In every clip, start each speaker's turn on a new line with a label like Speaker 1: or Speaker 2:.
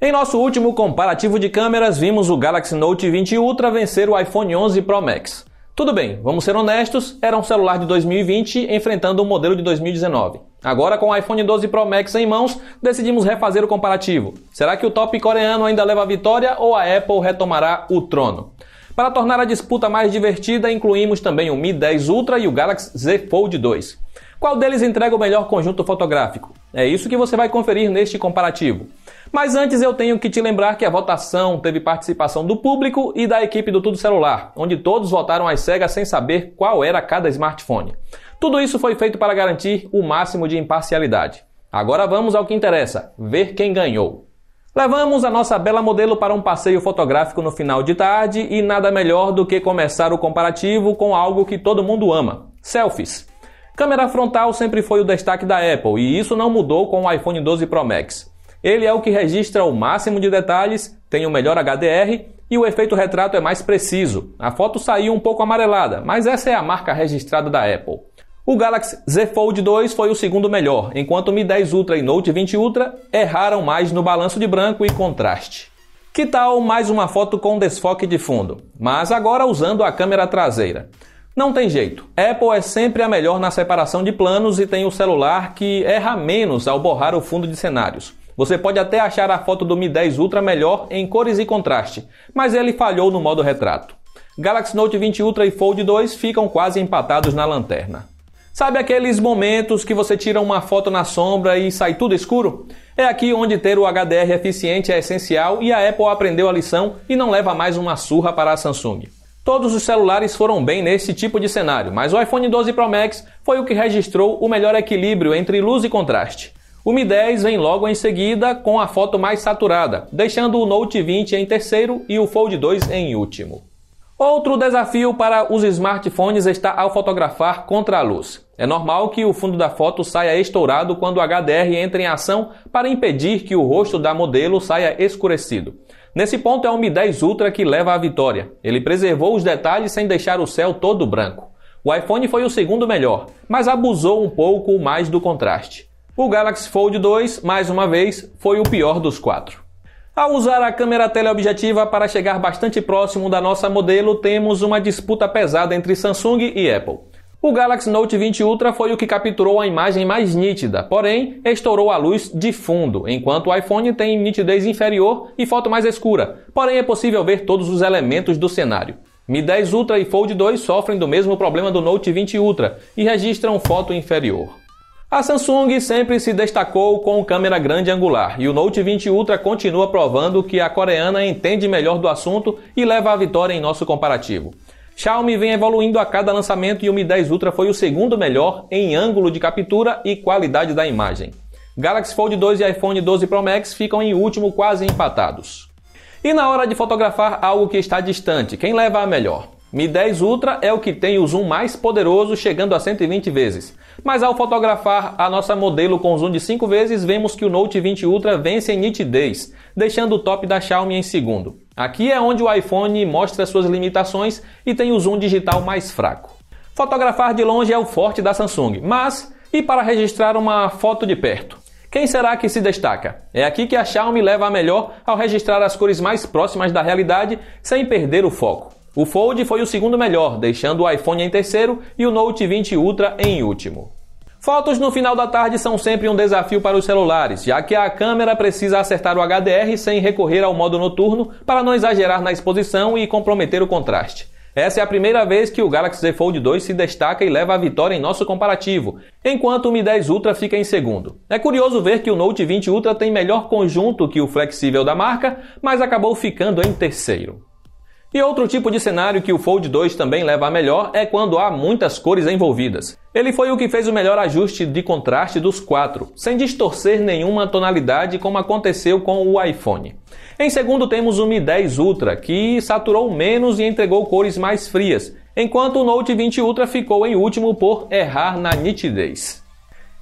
Speaker 1: Em nosso último comparativo de câmeras, vimos o Galaxy Note 20 Ultra vencer o iPhone 11 Pro Max. Tudo bem, vamos ser honestos, era um celular de 2020 enfrentando um modelo de 2019. Agora, com o iPhone 12 Pro Max em mãos, decidimos refazer o comparativo. Será que o top coreano ainda leva a vitória ou a Apple retomará o trono? Para tornar a disputa mais divertida, incluímos também o Mi 10 Ultra e o Galaxy Z Fold 2. Qual deles entrega o melhor conjunto fotográfico? É isso que você vai conferir neste comparativo. Mas antes eu tenho que te lembrar que a votação teve participação do público e da equipe do Tudo Celular, onde todos votaram às cegas sem saber qual era cada smartphone. Tudo isso foi feito para garantir o máximo de imparcialidade. Agora vamos ao que interessa, ver quem ganhou. Levamos a nossa bela modelo para um passeio fotográfico no final de tarde e nada melhor do que começar o comparativo com algo que todo mundo ama: selfies. Câmera frontal sempre foi o destaque da Apple e isso não mudou com o iPhone 12 Pro Max. Ele é o que registra o máximo de detalhes, tem o melhor HDR e o efeito retrato é mais preciso. A foto saiu um pouco amarelada, mas essa é a marca registrada da Apple. O Galaxy Z Fold 2 foi o segundo melhor, enquanto o Mi 10 Ultra e Note 20 Ultra erraram mais no balanço de branco e contraste. Que tal mais uma foto com desfoque de fundo, mas agora usando a câmera traseira? Não tem jeito. Apple é sempre a melhor na separação de planos e tem o celular que erra menos ao borrar o fundo de cenários. Você pode até achar a foto do Mi 10 Ultra melhor em cores e contraste, mas ele falhou no modo retrato. Galaxy Note 20 Ultra e Fold 2 ficam quase empatados na lanterna. Sabe aqueles momentos que você tira uma foto na sombra e sai tudo escuro? É aqui onde ter o HDR eficiente é essencial e a Apple aprendeu a lição e não leva mais uma surra para a Samsung. Todos os celulares foram bem nesse tipo de cenário, mas o iPhone 12 Pro Max foi o que registrou o melhor equilíbrio entre luz e contraste. O Mi 10 vem logo em seguida com a foto mais saturada, deixando o Note 20 em terceiro e o Fold 2 em último. Outro desafio para os smartphones está ao fotografar contra a luz. É normal que o fundo da foto saia estourado quando o HDR entra em ação para impedir que o rosto da modelo saia escurecido. Nesse ponto é o Mi 10 Ultra que leva à vitória. Ele preservou os detalhes sem deixar o céu todo branco. O iPhone foi o segundo melhor, mas abusou um pouco mais do contraste. O Galaxy Fold 2, mais uma vez, foi o pior dos quatro. Ao usar a câmera teleobjetiva para chegar bastante próximo da nossa modelo, temos uma disputa pesada entre Samsung e Apple. O Galaxy Note 20 Ultra foi o que capturou a imagem mais nítida, porém estourou a luz de fundo, enquanto o iPhone tem nitidez inferior e foto mais escura, porém é possível ver todos os elementos do cenário. Mi 10 Ultra e Fold 2 sofrem do mesmo problema do Note 20 Ultra e registram foto inferior. A Samsung sempre se destacou com câmera grande angular e o Note 20 Ultra continua provando que a coreana entende melhor do assunto e leva a vitória em nosso comparativo. Xiaomi vem evoluindo a cada lançamento e o Mi 10 Ultra foi o segundo melhor em ângulo de captura e qualidade da imagem. Galaxy Fold 2 e iPhone 12 Pro Max ficam em último, quase empatados. E na hora de fotografar algo que está distante, quem leva a melhor? Mi 10 Ultra é o que tem o zoom mais poderoso, chegando a 120 vezes. Mas ao fotografar a nossa modelo com zoom de 5 vezes, vemos que o Note 20 Ultra vence em nitidez, deixando o top da Xiaomi em segundo. Aqui é onde o iPhone mostra suas limitações e tem o zoom digital mais fraco. Fotografar de longe é o forte da Samsung, mas e para registrar uma foto de perto? Quem será que se destaca? É aqui que a Xiaomi leva a melhor ao registrar as cores mais próximas da realidade sem perder o foco. O Fold foi o segundo melhor, deixando o iPhone em terceiro e o Note 20 Ultra em último. Fotos no final da tarde são sempre um desafio para os celulares, já que a câmera precisa acertar o HDR sem recorrer ao modo noturno para não exagerar na exposição e comprometer o contraste. Essa é a primeira vez que o Galaxy Z Fold 2 se destaca e leva a vitória em nosso comparativo, enquanto o Mi 10 Ultra fica em segundo. É curioso ver que o Note 20 Ultra tem melhor conjunto que o flexível da marca, mas acabou ficando em terceiro. E outro tipo de cenário que o Fold 2 também leva a melhor é quando há muitas cores envolvidas. Ele foi o que fez o melhor ajuste de contraste dos quatro, sem distorcer nenhuma tonalidade como aconteceu com o iPhone. Em segundo temos o Mi 10 Ultra, que saturou menos e entregou cores mais frias, enquanto o Note 20 Ultra ficou em último por errar na nitidez.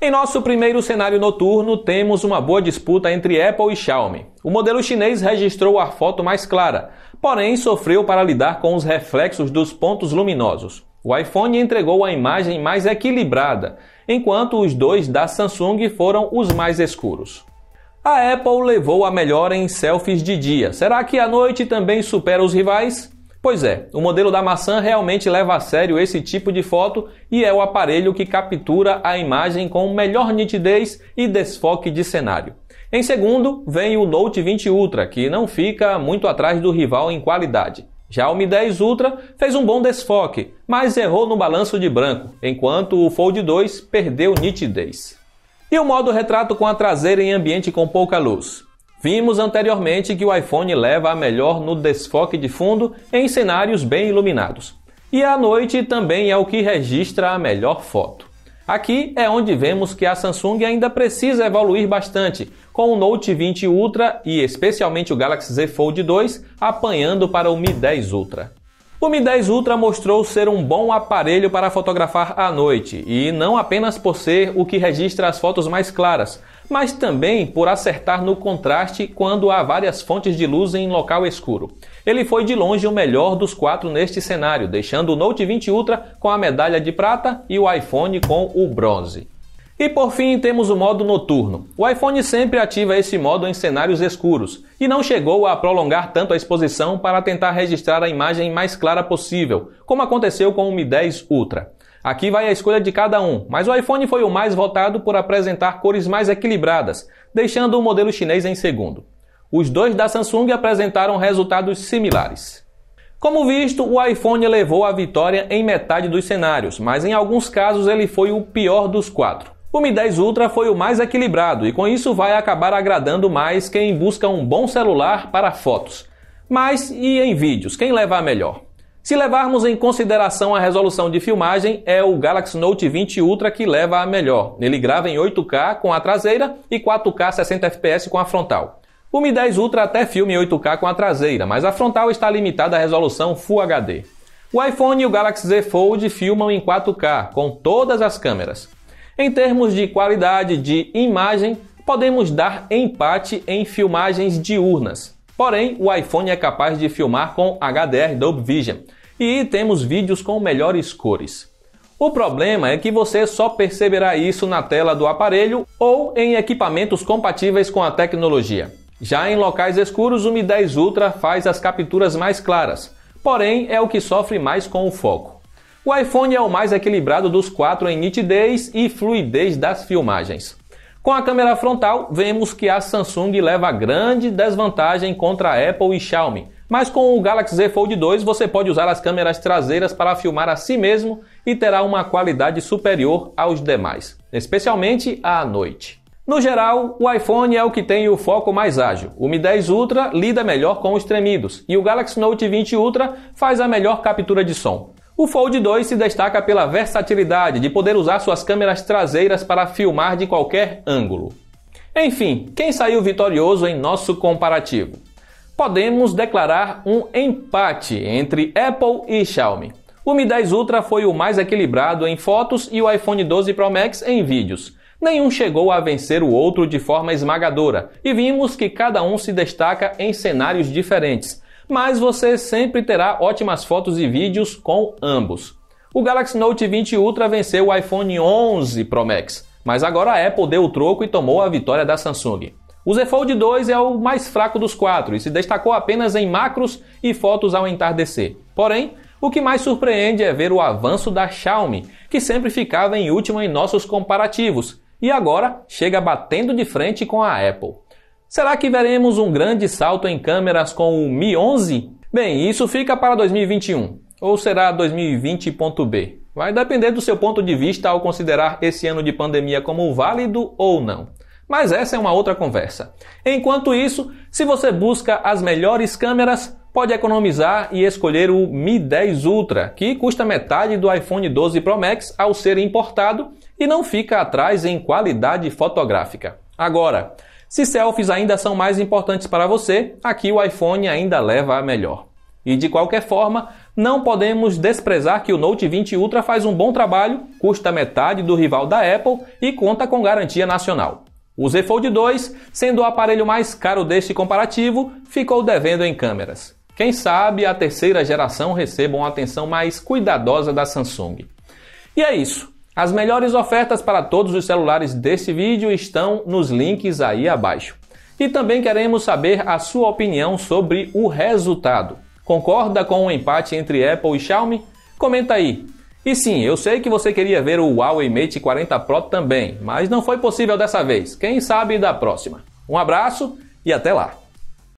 Speaker 1: Em nosso primeiro cenário noturno, temos uma boa disputa entre Apple e Xiaomi. O modelo chinês registrou a foto mais clara, porém sofreu para lidar com os reflexos dos pontos luminosos. O iPhone entregou a imagem mais equilibrada, enquanto os dois da Samsung foram os mais escuros. A Apple levou a melhor em selfies de dia. Será que à noite também supera os rivais? Pois é, o modelo da maçã realmente leva a sério esse tipo de foto e é o aparelho que captura a imagem com melhor nitidez e desfoque de cenário. Em segundo, vem o Note 20 Ultra, que não fica muito atrás do rival em qualidade. Já o Mi 10 Ultra fez um bom desfoque, mas errou no balanço de branco, enquanto o Fold 2 perdeu nitidez. E o modo retrato com a traseira em ambiente com pouca luz. Vimos anteriormente que o iPhone leva a melhor no desfoque de fundo em cenários bem iluminados. E à noite também é o que registra a melhor foto. Aqui é onde vemos que a Samsung ainda precisa evoluir bastante, com o Note 20 Ultra e especialmente o Galaxy Z Fold 2 apanhando para o Mi 10 Ultra. O Mi 10 Ultra mostrou ser um bom aparelho para fotografar à noite, e não apenas por ser o que registra as fotos mais claras, mas também por acertar no contraste quando há várias fontes de luz em local escuro. Ele foi de longe o melhor dos quatro neste cenário, deixando o Note 20 Ultra com a medalha de prata e o iPhone com o bronze. E por fim, temos o modo noturno. O iPhone sempre ativa esse modo em cenários escuros e não chegou a prolongar tanto a exposição para tentar registrar a imagem mais clara possível, como aconteceu com o Mi 10 Ultra. Aqui vai a escolha de cada um, mas o iPhone foi o mais votado por apresentar cores mais equilibradas, deixando o modelo chinês em segundo. Os dois da Samsung apresentaram resultados similares. Como visto, o iPhone levou a vitória em metade dos cenários, mas em alguns casos ele foi o pior dos quatro. O Mi 10 Ultra foi o mais equilibrado e com isso vai acabar agradando mais quem busca um bom celular para fotos. Mas e em vídeos, quem leva a melhor? Se levarmos em consideração a resolução de filmagem, é o Galaxy Note 20 Ultra que leva a melhor. Ele grava em 8K com a traseira e 4K 60 fps com a frontal. O Mi 10 Ultra até filma em 8K com a traseira, mas a frontal está limitada à resolução Full HD. O iPhone e o Galaxy Z Fold filmam em 4K com todas as câmeras. Em termos de qualidade de imagem, podemos dar empate em filmagens diurnas. Porém, o iPhone é capaz de filmar com HDR Dolby Vision e temos vídeos com melhores cores. O problema é que você só perceberá isso na tela do aparelho ou em equipamentos compatíveis com a tecnologia. Já em locais escuros, o Mi 10 Ultra faz as capturas mais claras, porém é o que sofre mais com o foco. O iPhone é o mais equilibrado dos quatro em nitidez e fluidez das filmagens. Com a câmera frontal, vemos que a Samsung leva grande desvantagem contra a Apple e Xiaomi. Mas com o Galaxy Z Fold 2 você pode usar as câmeras traseiras para filmar a si mesmo e terá uma qualidade superior aos demais, especialmente à noite. No geral, o iPhone é o que tem o foco mais ágil. O Mi 10 Ultra lida melhor com os tremidos e o Galaxy Note 20 Ultra faz a melhor captura de som. O Fold 2 se destaca pela versatilidade de poder usar suas câmeras traseiras para filmar de qualquer ângulo. Enfim, quem saiu vitorioso em nosso comparativo? Podemos declarar um empate entre Apple e Xiaomi. O Mi 10 Ultra foi o mais equilibrado em fotos e o iPhone 12 Pro Max em vídeos. Nenhum chegou a vencer o outro de forma esmagadora, e vimos que cada um se destaca em cenários diferentes, mas você sempre terá ótimas fotos e vídeos com ambos. O Galaxy Note 20 Ultra venceu o iPhone 11 Pro Max, mas agora a Apple deu o troco e tomou a vitória da Samsung. O Z Fold 2 é o mais fraco dos quatro e se destacou apenas em macros e fotos ao entardecer. Porém, o que mais surpreende é ver o avanço da Xiaomi, que sempre ficava em última em nossos comparativos, e agora chega batendo de frente com a Apple. Será que veremos um grande salto em câmeras com o Mi 11? Bem, isso fica para 2021. Ou será 2020.b? Vai depender do seu ponto de vista ao considerar esse ano de pandemia como válido ou não. Mas essa é uma outra conversa. Enquanto isso, se você busca as melhores câmeras, pode economizar e escolher o Mi 10 Ultra, que custa metade do iPhone 12 Pro Max ao ser importado e não fica atrás em qualidade fotográfica. Agora, se selfies ainda são mais importantes para você, aqui o iPhone ainda leva a melhor. E de qualquer forma, não podemos desprezar que o Note 20 Ultra faz um bom trabalho, custa metade do rival da Apple e conta com garantia nacional. O Z Fold 2, sendo o aparelho mais caro deste comparativo, ficou devendo em câmeras. Quem sabe a terceira geração receba uma atenção mais cuidadosa da Samsung. E é isso. As melhores ofertas para todos os celulares desse vídeo estão nos links aí abaixo. E também queremos saber a sua opinião sobre o resultado. Concorda com o empate entre Apple e Xiaomi? Comenta aí. E sim, eu sei que você queria ver o Huawei Mate 40 Pro também, mas não foi possível dessa vez. Quem sabe da próxima. Um abraço e até lá!